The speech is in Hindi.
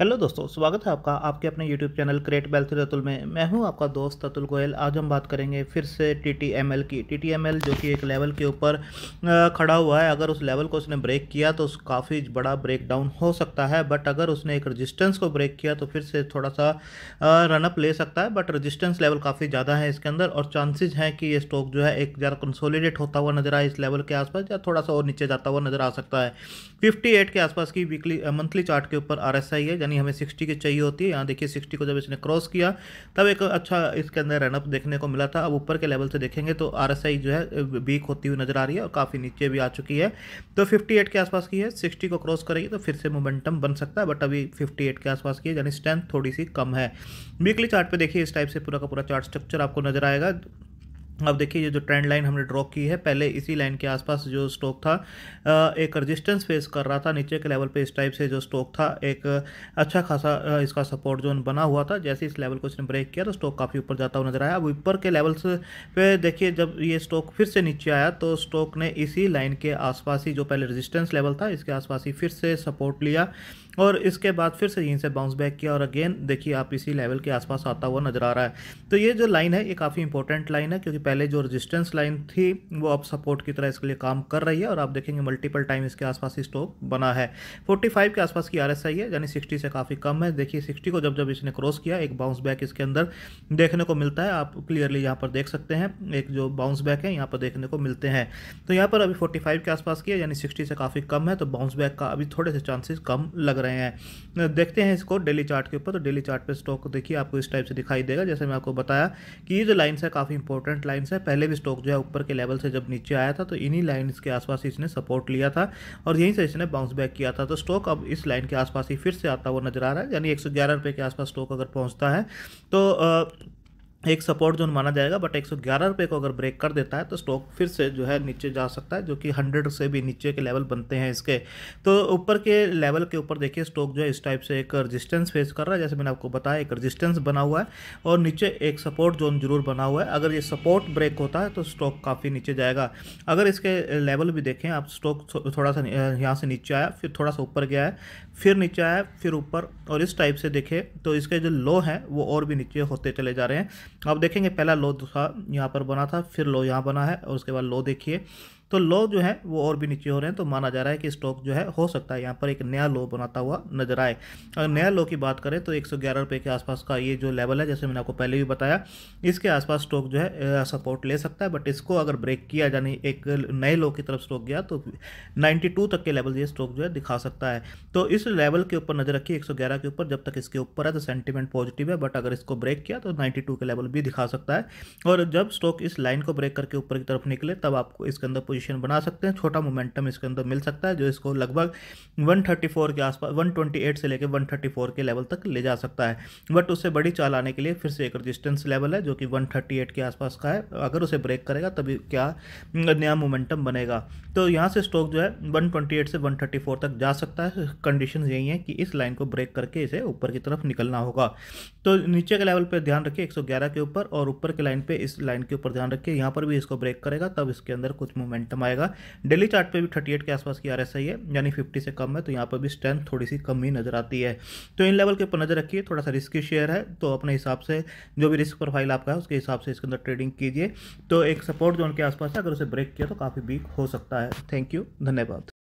हेलो दोस्तों स्वागत है आपका आपके अपने YouTube channel create wealth Atul में मैं हूं आपका दोस्त अतुल गोयल आज हम बात करेंगे फिर से टी टी एम एल की टी टी एम एल जो कि एक लेवल के ऊपर खड़ा हुआ है अगर उस लेवल को उसने ब्रेक किया तो काफ़ी बड़ा ब्रेक डाउन हो सकता है बट अगर उसने एक रजिस्टेंस को ब्रेक किया तो फिर से थोड़ा सा रनअप ले सकता है बट रजिस्टेंस लेवल काफ़ी ज़्यादा है इसके अंदर और चांसेज हैं कि ये स्टॉक जो है एक ज़्यादा कंसोलीडेट होता हुआ नजर आए इस लेवल के आसपास या थोड़ा सा और नीचे जाता हुआ नजर आ सकता है फिफ्टी के आसपास की वीकली मंथली चार्ट के ऊपर आर है यानी हमें सिक्सटी की चाहिए होती है यहाँ देखिए सिक्सटी को जब इसने क्रॉस किया तब एक अच्छा इसके अंदर रनअप देखने को मिला था अब ऊपर के लेवल से देखेंगे तो आर जो है वीक होती हुई नजर आ रही है और काफ़ी नीचे भी आ चुकी है तो फिफ्टी के आसपास की है सिक्सटी को क्रॉस करेगी तो फिर से मोमेंटम बन सकता है बट अभी फिफ्टी के आसपास की है यानी स्ट्रेंथ थोड़ी सी कम है वीकली चार्ट देखिए इस टाइप से पूरा का पूरा चार्ट स्ट्रक्चर आपको नजर आएगा अब देखिए ये जो ट्रेंड लाइन हमने ड्रॉ की है पहले इसी लाइन के आसपास जो स्टॉक था एक रेजिस्टेंस फेस कर रहा था नीचे के लेवल पे इस टाइप से जो स्टॉक था एक अच्छा खासा इसका सपोर्ट जोन बना हुआ था जैसे इस लेवल को इसने ब्रेक किया तो स्टॉक काफ़ी ऊपर जाता हुआ नजर आया अब ऊपर के लेवल्स पे देखिए जब ये स्टॉक फिर से नीचे आया तो स्टॉक ने इसी लाइन के आसपास ही जो पहले रजिस्टेंस लेवल था इसके आसपास ही फिर से सपोर्ट लिया और इसके बाद फिर से यहीं से बाउंस बैक किया और अगेन देखिए आप इसी लेवल के आसपास आता हुआ नजर आ रहा है तो ये जो लाइन है ये काफ़ी इंपॉर्टेंट लाइन है क्योंकि पहले जो रजिस्टेंस लाइन थी वो अब सपोर्ट की तरह इसके लिए काम कर रही है और आप देखेंगे मल्टीपल टाइम इसके आसपास ही स्टॉक बना है फोर्टी के आसपास की आर है यानी सिक्सटी से काफ़ी कम है देखिए सिक्सटी को जब जब इसने क्रॉस किया एक बाउंस बैक इसके अंदर देखने को मिलता है आप क्लियरली यहाँ पर देख सकते हैं एक जो बाउंस बैक है यहाँ पर देखने को मिलते हैं तो यहाँ पर अभी 45 के आसपास की है यानी 60 से काफ़ी कम है तो बाउंस बैक का अभी थोड़े से चांसेस कम लग रहे हैं रहे हैं देखते हैं इसको डेली चार्ट के ऊपर तो डेली चार्ट पे स्टॉक देखिए आपको इस टाइप से दिखाई देगा जैसे मैं आपको बताया कि ये जो लाइन्स है काफ़ी इंपॉर्टेंट लाइन्स है पहले भी स्टॉक जो है ऊपर के लेवल से जब नीचे आया था तो इन्हीं लाइन्स के आसपास इसने सपोर्ट लिया था और यहीं से इसने बाउंस बैक किया था तो स्टॉक अब इस लाइन के आसपास ही फिर से आता हुआ नजर आ रहा है यानी एक के आसपास स्टॉक अगर पहुँचता है तो एक सपोर्ट जोन माना जाएगा बट एक सौ को अगर ब्रेक कर देता है तो स्टॉक फिर से जो है नीचे जा सकता है जो कि हंड्रेड से भी नीचे के लेवल बनते हैं इसके तो ऊपर के लेवल के ऊपर देखिए स्टॉक जो है इस टाइप से एक रजिस्टेंस फेस कर रहा है जैसे मैंने आपको बताया एक रजिस्टेंस बना हुआ है और नीचे एक सपोर्ट जोन जरूर बना हुआ है अगर ये सपोर्ट ब्रेक होता है तो स्टॉक काफ़ी नीचे जाएगा अगर इसके लेवल भी देखें आप स्टॉक थोड़ा सा यहाँ से नीचे आया फिर थोड़ा सा ऊपर गया है फिर नीचे आया फिर ऊपर और इस टाइप से देखें तो इसके जो लो हैं वो और भी नीचे होते चले जा रहे हैं आप देखेंगे पहला लो था यहाँ पर बना था फिर लो यहाँ बना है और उसके बाद लो देखिए तो लो जो है वो और भी नीचे हो रहे हैं तो माना जा रहा है कि स्टॉक जो है हो सकता है यहाँ पर एक नया लो बनाता हुआ नजर आए अगर नया लो की बात करें तो एक सौ के आसपास का ये जो लेवल है जैसे मैंने आपको पहले भी बताया इसके आसपास स्टॉक जो है सपोर्ट ले सकता है बट इसको अगर ब्रेक किया यानी एक नए लो की तरफ स्टॉक गया तो नाइन्टी तक के लेवल ये स्टॉक जो है दिखा सकता है तो इस लेवल के ऊपर नजर रखिए एक के ऊपर जब तक इसके ऊपर है तो सेंटिमेंट पॉजिटिव है बट अगर इसको ब्रेक किया तो नाइन्टी के लेवल भी दिखा सकता है और जब स्टॉक इस लाइन को ब्रेक करके ऊपर की तरफ निकले तब आपको इसके अंदर पोजीशन बना सकते हैं छोटा मोमेंटम इसके अंदर मिल सकता है जो इसको लगभग 134 के आसपास 128 से लेकर 134 के लेवल तक ले जा सकता है बट उससे बड़ी चाल आने के लिए फिर से एक रजिस्टेंस लेवल है जो कि वन के आसपास का है अगर उसे ब्रेक करेगा तभी क्या नया मोमेंटम बनेगा तो यहाँ से स्टॉक जो है 128 से 134 तक जा सकता है कंडीशन यही है कि इस लाइन को ब्रेक करके इसे ऊपर की तरफ निकलना होगा तो नीचे के लेवल पर ध्यान रखिए 111 के ऊपर और ऊपर के लाइन पे इस लाइन के ऊपर ध्यान रखिए यहाँ पर भी इसको ब्रेक करेगा तब इसके अंदर कुछ मोमेंट मोमेंटम आएगा डेली चार्ट पे भी 38 के आसपास की आरएसआई है यानी 50 से कम है तो यहाँ पर भी स्ट्रेंथ थोड़ी सी कम ही नजर आती है तो इन लेवल के ऊपर नजर रखिए थोड़ा सा रिस्की शेयर है तो अपने हिसाब से जो भी रिस्क प्रोफाइल आपका है उसके हिसाब से इसके अंदर ट्रेडिंग कीजिए तो एक सपोर्ट जोन के आसपास है अगर उसे ब्रेक किया तो काफ़ी वीक हो सकता है थैंक यू धन्यवाद